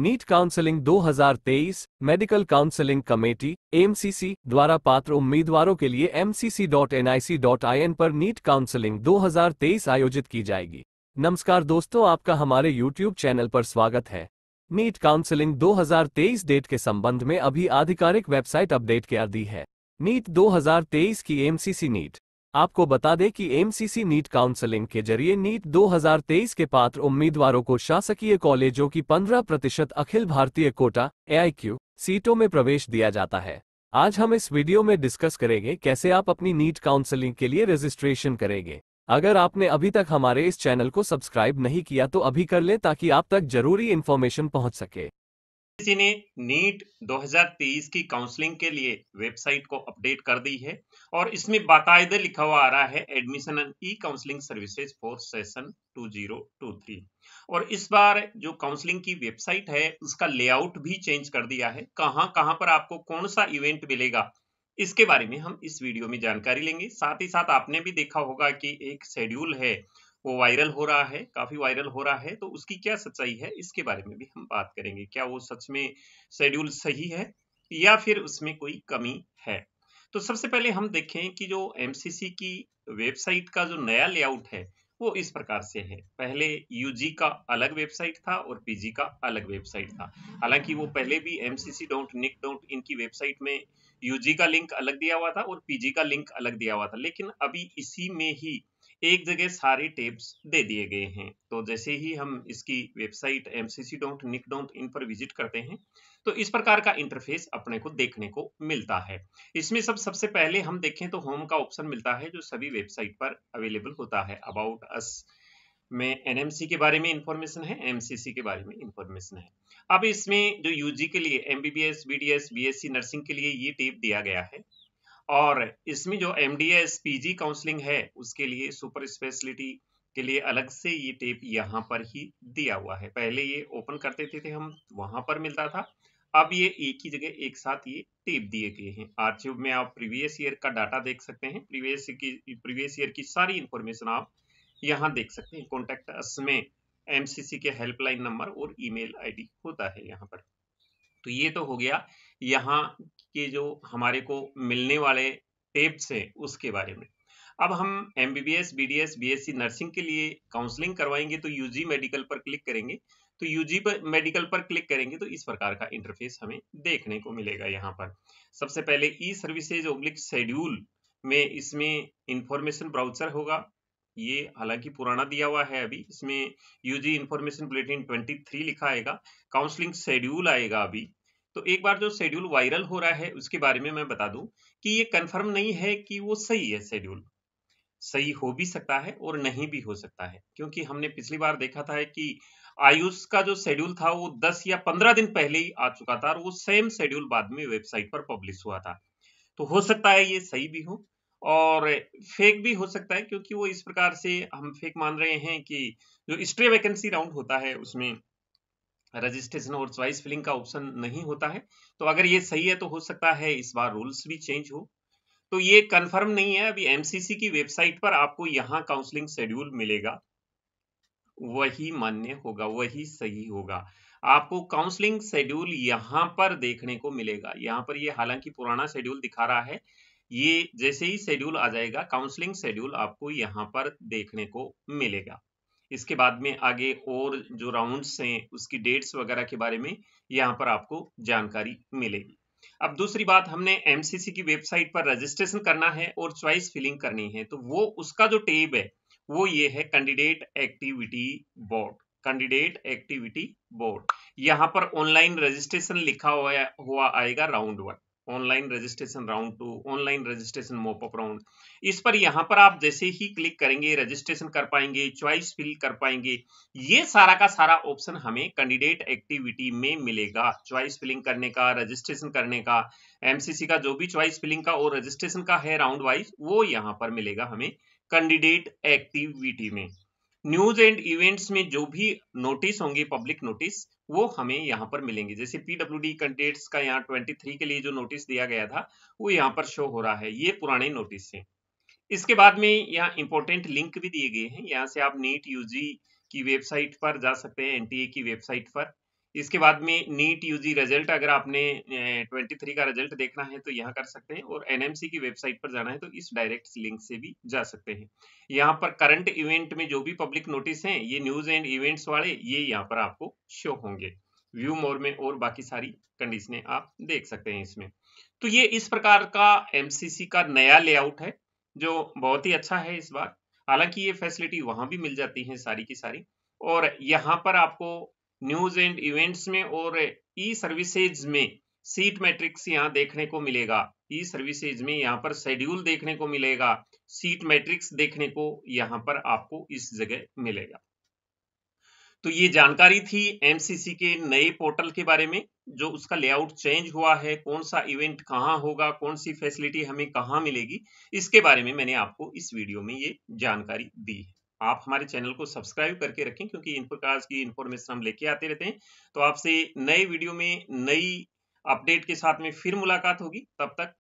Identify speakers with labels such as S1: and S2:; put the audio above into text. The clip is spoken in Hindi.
S1: NEET counselling 2023 medical counselling committee MCC द्वारा पात्र उम्मीदवारों के लिए mcc.nic.in पर नीट काउंसलिंग 2023 आयोजित की जाएगी नमस्कार दोस्तों आपका हमारे YouTube चैनल पर स्वागत है नीट काउंसलिंग 2023 डेट के संबंध में अभी आधिकारिक वेबसाइट अपडेट कर दी है नीट 2023 की एमसीसी नीट आपको बता दें कि एमसीसी नीट काउंसलिंग के जरिए नीट 2023 के पात्र उम्मीदवारों को शासकीय कॉलेजों की 15 प्रतिशत अखिल भारतीय कोटा ए सीटों में प्रवेश दिया जाता है आज हम इस वीडियो में डिस्कस करेंगे कैसे आप अपनी नीट काउंसलिंग के लिए रजिस्ट्रेशन करेंगे अगर आपने अभी तक हमारे इस चैनल को सब्सक्राइब नहीं किया तो अभी कर लें ताकि आप तक जरूरी इन्फॉर्मेशन पहुँच सके
S2: किसी ने नीट 2023 की काउंसलिंग के लिए वेबसाइट को अपडेट कर दी है और इसमें बाकायदे लिखा हुआ आ रहा है admission and E counselling services for session 2023 और इस बार जो काउंसलिंग की वेबसाइट है उसका लेआउट भी चेंज कर दिया है कहां कहां पर आपको कौन सा इवेंट मिलेगा इसके बारे में हम इस वीडियो में जानकारी लेंगे साथ ही साथ आपने भी देखा होगा कि एक शेड्यूल है वो वायरल हो रहा है काफी वायरल हो रहा है तो उसकी क्या सच्चाई है इसके बारे में भी हम बात करेंगे क्या वो सच में शेड्यूल सही है या फिर उसमें कोई कमी है तो सबसे पहले हम देखें कि जो एम की वेबसाइट का जो नया लेआउट है वो इस प्रकार से है पहले यूजी का अलग वेबसाइट था और पीजी का अलग वेबसाइट था हालांकि वो पहले भी सी डॉट निक डॉट इनकी वेबसाइट में यूजी का लिंक अलग दिया हुआ था और पीजी का लिंक अलग दिया हुआ था लेकिन अभी इसी में ही एक जगह सारे टेब्स दे दिए गए हैं तो जैसे ही हम इसकी website M C C dot nic dot in पर विजिट करते हैं तो इस प्रकार का इंटरफेस अपने को देखने को मिलता है इसमें सब सबसे पहले हम देखें तो होम का ऑप्शन मिलता है जो सभी वेबसाइट पर अवेलेबल होता है अबाउट अस में एनएमसी के बारे में इंफॉर्मेशन है एमसीसी के बारे में इंफॉर्मेशन है अब इसमें जो यूजी के लिए एमबीबीएस बीडीएस बीएससी नर्सिंग के लिए ये टेप दिया गया है और इसमें जो M D S P G counselling है उसके लिए सुपर स्पेशलिटी के लिए अलग से ये टेप यहाँ पर ही दिया हुआ है पहले ये ओपन करते थे, थे हम वहां पर मिलता था अब ये एक ही जगह एक साथ ये टेप दिए गए हैं आर्चिव में आप प्रीवियस ईयर का डाटा देख सकते हैं प्रीवियस की प्रीवियस ईयर की सारी इंफॉर्मेशन आप यहाँ देख सकते हैं कॉन्टेक्ट में एमसीसी के हेल्पलाइन नंबर और ईमेल आईडी होता है यहाँ पर तो ये तो हो गया यहाँ के जो हमारे को मिलने वाले टेप्स हैं उसके बारे में अब हम M B B S B D S B S C nursing के लिए काउंसलिंग करवाएंगे तो यू जी मेडिकल पर क्लिक करेंगे तो यू जी पर मेडिकल पर क्लिक करेंगे तो इस प्रकार का इंटरफेस हमें देखने को मिलेगा यहाँ पर सबसे पहले ई सर्विसेज ओब्लिक शेड्यूल में इसमें इंफॉर्मेशन ब्राउचर होगा ये हालांकि पुराना दिया हुआ है अभी इसमें यूजी इंफॉर्मेशन बुलेटिन 23 लिखा आएगा काउंसलिंग शेड्यूल आएगा अभी तो एक बार जो शेड्यूल वायरल हो रहा है उसके बारे में मैं बता दूं कि ये कंफर्म नहीं है कि वो सही है शेड्यूल सही हो भी सकता है और नहीं भी हो सकता है क्योंकि हमने पिछली बार देखा था कि आयुष का जो शेड्यूल था वो 10 या 15 दिन पहले ही आ चुका था और वो सेम शेड्यूल बाद में वेबसाइट पर पब्लिश हुआ था तो हो सकता है ये सही भी हो और फेक भी हो सकता है क्योंकि वो इस प्रकार से हम फेक मान रहे हैं कि जो स्ट्रे वैकेंसी राउंड होता है उसमें रजिस्ट्रेशन और चॉइस फिलिंग का ऑप्शन नहीं होता है तो अगर ये सही है तो हो सकता है इस बार रूल्स भी चेंज हो तो ये कंफर्म नहीं है अभी एमसीसी की वेबसाइट पर आपको यहाँ काउंसलिंग शेड्यूल मिलेगा वही मान्य होगा वही सही होगा आपको काउंसलिंग शेड्यूल यहाँ पर देखने को मिलेगा यहाँ पर ये हालांकि पुराना शेड्यूल दिखा रहा है ये जैसे ही शेड्यूल आ जाएगा काउंसलिंग शेड्यूल आपको यहाँ पर देखने को मिलेगा इसके बाद में आगे और जो राउंड्स हैं उसकी डेट्स वगैरह के बारे में यहाँ पर आपको जानकारी मिलेगी अब दूसरी बात हमने एमसीसी की वेबसाइट पर रजिस्ट्रेशन करना है और च्वाइस फिलिंग करनी है तो वो उसका जो टेब है वो ये है candidate activity board candidate activity board यहाँ पर ऑनलाइन रजिस्ट्रेशन लिखा हुआ हुआ आएगा round one online registration round two online registration mop up round इस पर यहाँ पर आप जैसे ही क्लिक करेंगे रजिस्ट्रेशन कर पाएंगे चॉइस फिल कर पाएंगे ये सारा का सारा ऑप्शन हमें कैंडिडेट एक्टिविटी में मिलेगा चॉइस फिलिंग करने का रजिस्ट्रेशन करने का एमसीसी का जो भी चॉइस फिलिंग का और रजिस्ट्रेशन का है राउंड वाइज वो यहाँ पर मिलेगा हमें कैंडिडेट एक्टिविटी में न्यूज एंड इवेंट्स में जो भी नोटिस होंगे पब्लिक नोटिस वो हमें यहाँ पर मिलेंगे जैसे पीडब्ल्यू डी कैंडिडेट्स का यहाँ 23 के लिए जो नोटिस दिया गया था वो यहाँ पर शो हो रहा है ये पुराने नोटिस है इसके बाद में यहाँ इंपॉर्टेंट लिंक भी दिए गए हैं यहाँ से आप नीट यूजी की वेबसाइट पर जा सकते हैं एनटीए की वेबसाइट पर इसके बाद में नीट यूजी रिजल्ट अगर आपने ट्वेंटी थ्री का रिजल्ट देखना है तो यहाँ कर सकते हैं और एनएमसी की वेबसाइट पर जाना है तो इस डायरेक्ट लिंक से भी जा सकते हैं यहाँ पर करंट इवेंट में जो भी पब्लिक नोटिस हैं ये न्यूज एंड इवेंट्स वाले ये यहाँ पर आपको शो होंगे व्यू मोर में और बाकी सारी कंडीशनें आप देख सकते हैं इसमें तो ये इस प्रकार का एम का नया लेआउट है जो बहुत ही अच्छा है इस बार हालांकि ये फैसिलिटी वहां भी मिल जाती है सारी की सारी और यहाँ पर आपको न्यूज एंड इवेंट्स में और ई सर्विसेज में सीट मैट्रिक्स यहाँ देखने को मिलेगा ई सर्विसेज में यहाँ पर शेड्यूल देखने को मिलेगा सीट मैट्रिक्स देखने को यहाँ पर आपको इस जगह मिलेगा तो ये जानकारी थी एमसीसी के नए पोर्टल के बारे में जो उसका लेआउट चेंज हुआ है कौन सा इवेंट कहाँ होगा कौन सी फैसिलिटी हमें कहाँ मिलेगी इसके बारे में मैंने आपको इस वीडियो में ये जानकारी दी है आप हमारे चैनल को सब्सक्राइब करके रखें क्योंकि इन प्रकार की इन्फॉर्मेशन हम लेके आते रहते हैं तो आपसे नए वीडियो में नई अपडेट के साथ में फिर मुलाकात होगी तब तक